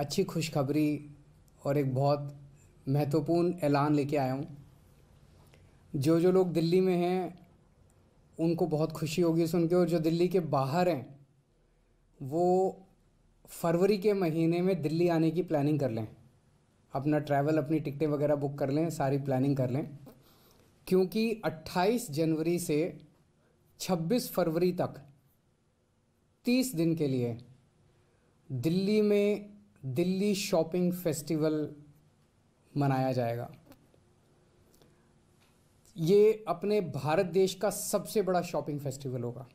अच्छी खुशखबरी और एक बहुत महत्वपूर्ण ऐलान लेके आया हूँ जो जो लोग दिल्ली में हैं उनको बहुत खुशी होगी सुन के और जो दिल्ली के बाहर हैं वो फरवरी के महीने में दिल्ली आने की प्लानिंग कर लें अपना ट्रैवल अपनी टिकटें वगैरह बुक कर लें सारी प्लानिंग कर लें क्योंकि 28 जनवरी से 26 फरवरी तक 30 दिन के लिए दिल्ली में दिल्ली शॉपिंग फेस्टिवल मनाया जाएगा ये अपने भारत देश का सबसे बड़ा शॉपिंग फेस्टिवल होगा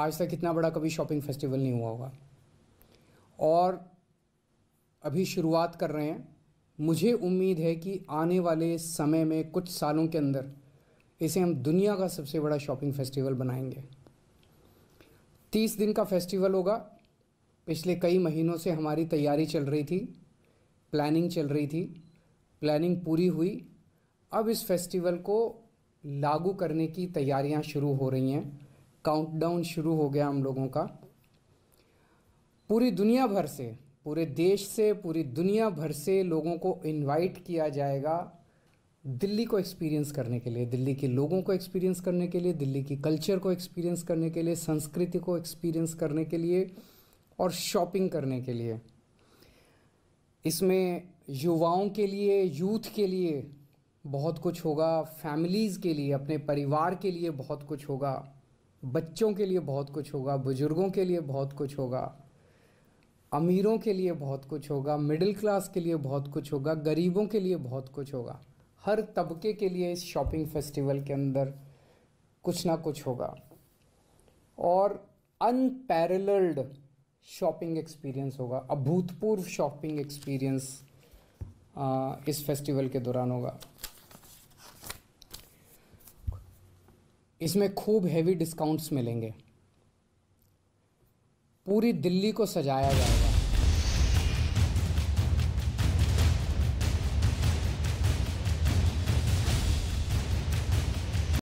आज तक इतना बड़ा कभी शॉपिंग फेस्टिवल नहीं हुआ होगा और अभी शुरुआत कर रहे हैं मुझे उम्मीद है कि आने वाले समय में कुछ सालों के अंदर इसे हम दुनिया का सबसे बड़ा शॉपिंग फेस्टिवल बनाएंगे तीस दिन का फेस्टिवल होगा पिछले कई महीनों से हमारी तैयारी चल रही थी प्लानिंग चल रही थी प्लानिंग पूरी हुई अब इस फेस्टिवल को लागू करने की तैयारियां शुरू हो रही हैं काउंटडाउन शुरू हो गया हम लोगों का पूरी दुनिया भर से पूरे देश से पूरी दुनिया भर से लोगों को इनवाइट किया जाएगा दिल्ली को एक्सपीरियंस करने के लिए दिल्ली के लोगों को एक्सपीरियंस करने के लिए दिल्ली की कल्चर को एक्सपीरियंस करने के लिए संस्कृति को एक्सपीरियंस करने के लिए और शॉपिंग करने के लिए इसमें युवाओं के लिए यूथ के लिए बहुत कुछ होगा फैमिलीज़ के लिए अपने परिवार के लिए बहुत कुछ होगा बच्चों के लिए बहुत कुछ होगा बुज़ुर्गों के लिए बहुत कुछ होगा अमीरों के लिए बहुत कुछ होगा मिडिल क्लास के लिए बहुत कुछ होगा गरीबों के लिए बहुत कुछ होगा हर तबके के लिए इस शॉपिंग फेस्टिवल के अंदर कुछ ना कुछ होगा और अनपैरल्ड शॉपिंग एक्सपीरियंस होगा अभूतपूर्व शॉपिंग एक्सपीरियंस इस फेस्टिवल के दौरान होगा इसमें खूब हैवी डिस्काउंट्स मिलेंगे पूरी दिल्ली को सजाया जाएगा